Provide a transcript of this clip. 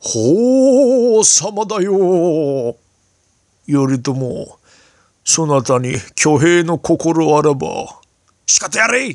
法様だよ。頼朝、そなたに挙兵の心あらば、仕方やれ